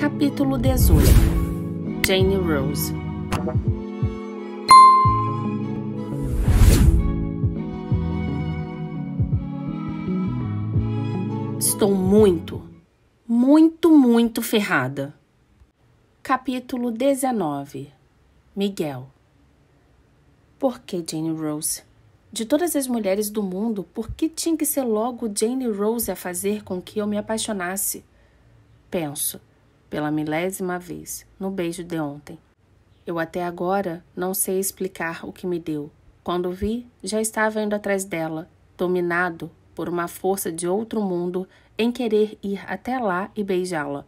Capítulo 18 Jane Rose Estou muito, muito, muito ferrada. Capítulo 19 Miguel Por que Jane Rose? De todas as mulheres do mundo, por que tinha que ser logo Jane Rose a fazer com que eu me apaixonasse? Penso pela milésima vez, no beijo de ontem. Eu até agora não sei explicar o que me deu. Quando vi, já estava indo atrás dela, dominado por uma força de outro mundo em querer ir até lá e beijá-la.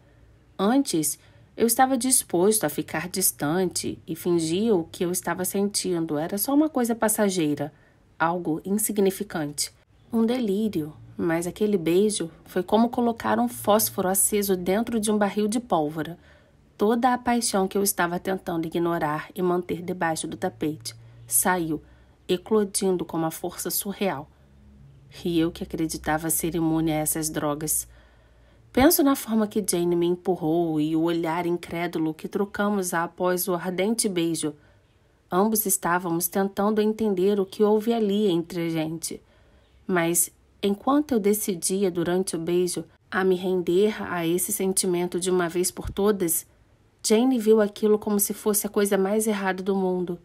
Antes, eu estava disposto a ficar distante e fingia o que eu estava sentindo era só uma coisa passageira, algo insignificante, um delírio, mas aquele beijo foi como colocar um fósforo aceso dentro de um barril de pólvora. Toda a paixão que eu estava tentando ignorar e manter debaixo do tapete saiu, eclodindo com uma força surreal. E eu que acreditava ser imune a essas drogas. Penso na forma que Jane me empurrou e o olhar incrédulo que trocamos após o ardente beijo. Ambos estávamos tentando entender o que houve ali entre a gente, mas Enquanto eu decidia durante o beijo a me render a esse sentimento de uma vez por todas, Jane viu aquilo como se fosse a coisa mais errada do mundo.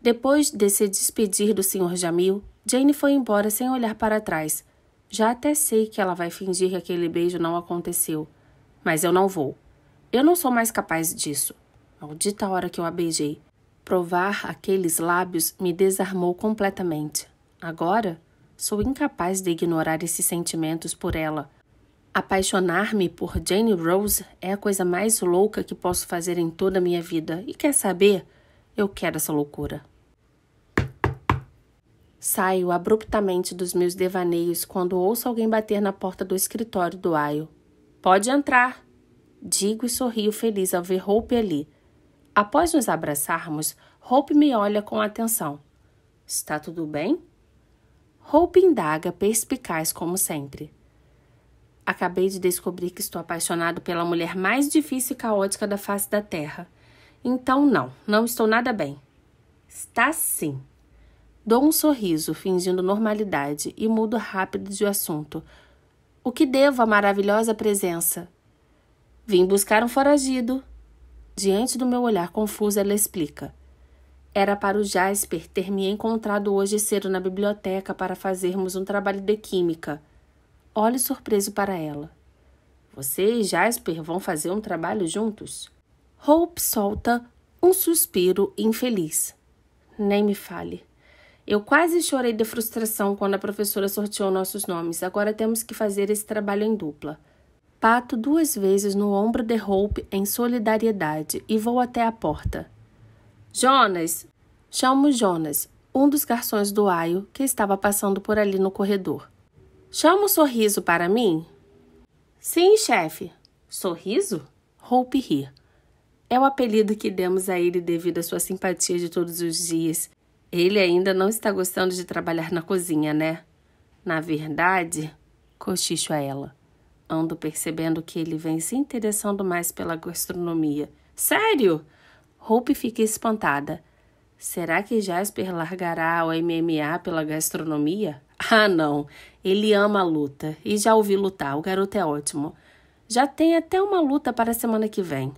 Depois de se despedir do Sr. Jamil, Jane foi embora sem olhar para trás. Já até sei que ela vai fingir que aquele beijo não aconteceu. Mas eu não vou. Eu não sou mais capaz disso. Maldita hora que eu a beijei. Provar aqueles lábios me desarmou completamente. Agora, Sou incapaz de ignorar esses sentimentos por ela. Apaixonar-me por Jane Rose é a coisa mais louca que posso fazer em toda a minha vida. E quer saber? Eu quero essa loucura. Saio abruptamente dos meus devaneios quando ouço alguém bater na porta do escritório do Ayo. Pode entrar! Digo e sorrio feliz ao ver Hope ali. Após nos abraçarmos, Hope me olha com atenção. Está tudo bem? Hope indaga, perspicaz como sempre. Acabei de descobrir que estou apaixonado pela mulher mais difícil e caótica da face da Terra. Então, não, não estou nada bem. Está sim. Dou um sorriso, fingindo normalidade, e mudo rápido de assunto. O que devo à maravilhosa presença? Vim buscar um foragido. Diante do meu olhar confuso, ela explica. Era para o Jasper ter me encontrado hoje cedo na biblioteca para fazermos um trabalho de química. Olhe surpreso para ela. Você e Jasper vão fazer um trabalho juntos? Hope solta um suspiro infeliz. Nem me fale. Eu quase chorei de frustração quando a professora sorteou nossos nomes. Agora temos que fazer esse trabalho em dupla. Pato duas vezes no ombro de Hope em solidariedade e vou até a porta. Jonas! Chamo Jonas, um dos garçons do aio que estava passando por ali no corredor. Chama o sorriso para mim? Sim, chefe. Sorriso? Roupe rir. É o apelido que demos a ele devido à sua simpatia de todos os dias. Ele ainda não está gostando de trabalhar na cozinha, né? Na verdade, cochicho a ela. Ando percebendo que ele vem se interessando mais pela gastronomia. Sério? Hope fica espantada. Será que Jasper largará o MMA pela gastronomia? Ah, não. Ele ama a luta e já ouvi lutar. O garoto é ótimo. Já tem até uma luta para a semana que vem.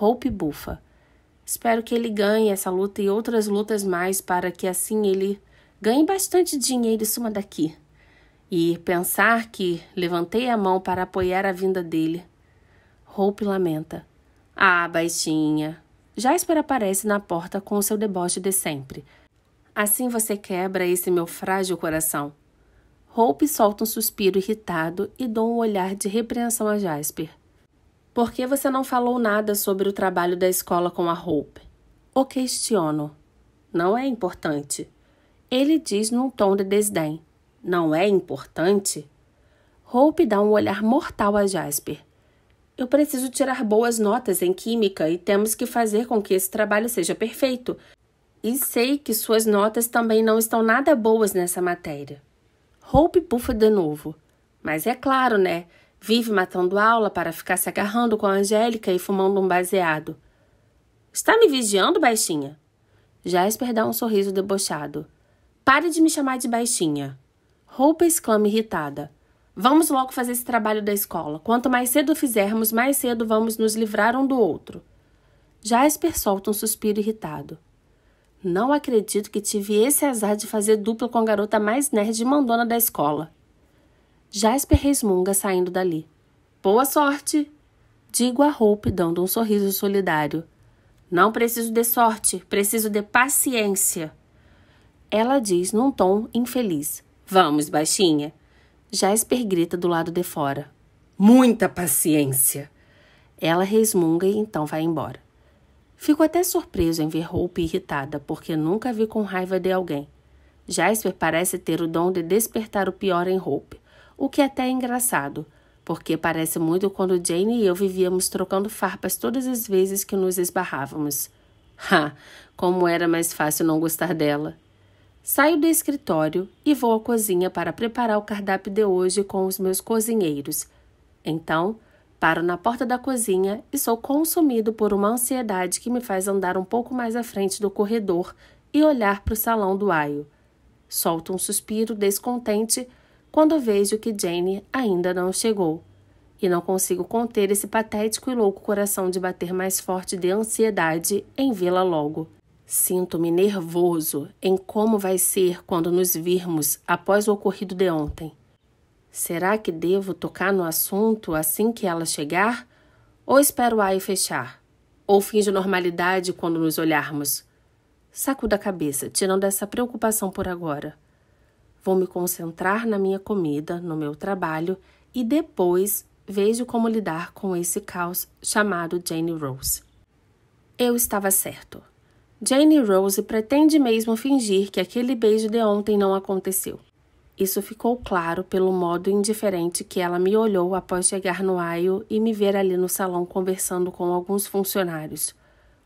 Hope bufa. Espero que ele ganhe essa luta e outras lutas mais para que assim ele ganhe bastante dinheiro e suma daqui. E pensar que levantei a mão para apoiar a vinda dele. Hope lamenta. Ah, baixinha, Jasper aparece na porta com o seu deboche de sempre. Assim você quebra esse meu frágil coração. Hope solta um suspiro irritado e dou um olhar de repreensão a Jasper. Por que você não falou nada sobre o trabalho da escola com a Hope? O questiono. Não é importante. Ele diz num tom de desdém. Não é importante? Hope dá um olhar mortal a Jasper. Eu preciso tirar boas notas em química e temos que fazer com que esse trabalho seja perfeito. E sei que suas notas também não estão nada boas nessa matéria. Hope bufa de novo. Mas é claro, né? Vive matando aula para ficar se agarrando com a Angélica e fumando um baseado. Está me vigiando, baixinha? Jasper dá um sorriso debochado. Pare de me chamar de baixinha. Hope exclama irritada. Vamos logo fazer esse trabalho da escola. Quanto mais cedo fizermos, mais cedo vamos nos livrar um do outro. Jasper solta um suspiro irritado. Não acredito que tive esse azar de fazer dupla com a garota mais nerd e mandona da escola. Jasper resmunga saindo dali. Boa sorte! Digo a Hope, dando um sorriso solidário. Não preciso de sorte, preciso de paciência. Ela diz num tom infeliz. Vamos, baixinha. Jasper grita do lado de fora. Muita paciência! Ela resmunga e então vai embora. Fico até surpreso em ver Hope irritada, porque nunca vi com raiva de alguém. Jasper parece ter o dom de despertar o pior em Hope, o que é até é engraçado, porque parece muito quando Jane e eu vivíamos trocando farpas todas as vezes que nos esbarrávamos. Ha! Como era mais fácil não gostar dela. Saio do escritório e vou à cozinha para preparar o cardápio de hoje com os meus cozinheiros. Então, paro na porta da cozinha e sou consumido por uma ansiedade que me faz andar um pouco mais à frente do corredor e olhar para o salão do aio. Solto um suspiro descontente quando vejo que Jane ainda não chegou. E não consigo conter esse patético e louco coração de bater mais forte de ansiedade em vê-la logo. Sinto-me nervoso em como vai ser quando nos virmos após o ocorrido de ontem. Será que devo tocar no assunto assim que ela chegar? Ou espero aí e fechar? Ou finge normalidade quando nos olharmos? Saco da cabeça, tirando essa preocupação por agora. Vou me concentrar na minha comida, no meu trabalho e depois vejo como lidar com esse caos chamado Jane Rose. Eu estava certo. Jane Rose pretende mesmo fingir que aquele beijo de ontem não aconteceu. Isso ficou claro pelo modo indiferente que ela me olhou após chegar no aio e me ver ali no salão conversando com alguns funcionários.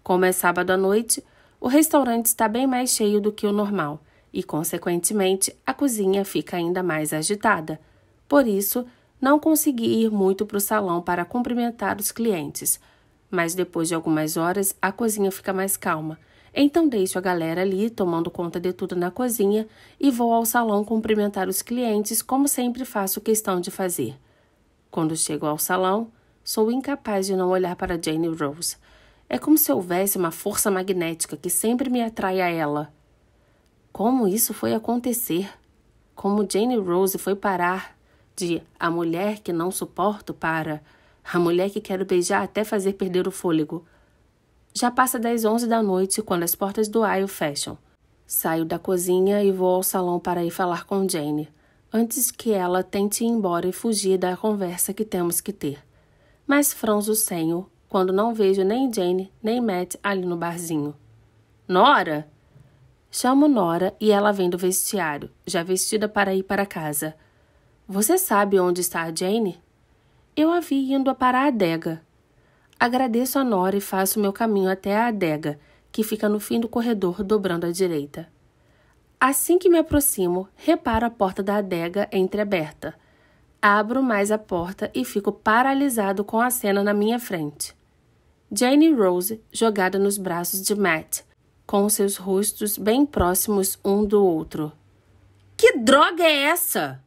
Como é sábado à noite, o restaurante está bem mais cheio do que o normal e, consequentemente, a cozinha fica ainda mais agitada. Por isso, não consegui ir muito para o salão para cumprimentar os clientes. Mas depois de algumas horas, a cozinha fica mais calma então deixo a galera ali tomando conta de tudo na cozinha e vou ao salão cumprimentar os clientes, como sempre faço questão de fazer. Quando chego ao salão, sou incapaz de não olhar para Jane Rose. É como se houvesse uma força magnética que sempre me atrai a ela. Como isso foi acontecer? Como Jane Rose foi parar de a mulher que não suporto para a mulher que quero beijar até fazer perder o fôlego? Já passa das 11 da noite quando as portas do aisle fecham. Saio da cozinha e vou ao salão para ir falar com Jane, antes que ela tente ir embora e fugir da conversa que temos que ter. Mas franzo o senho quando não vejo nem Jane nem Matt ali no barzinho. Nora! Chamo Nora e ela vem do vestiário, já vestida para ir para casa. Você sabe onde está a Jane? Eu a vi indo para a adega. Agradeço a Nora e faço meu caminho até a adega, que fica no fim do corredor, dobrando à direita. Assim que me aproximo, reparo a porta da adega entreaberta. Abro mais a porta e fico paralisado com a cena na minha frente. Jane Rose jogada nos braços de Matt, com seus rostos bem próximos um do outro. Que droga é essa?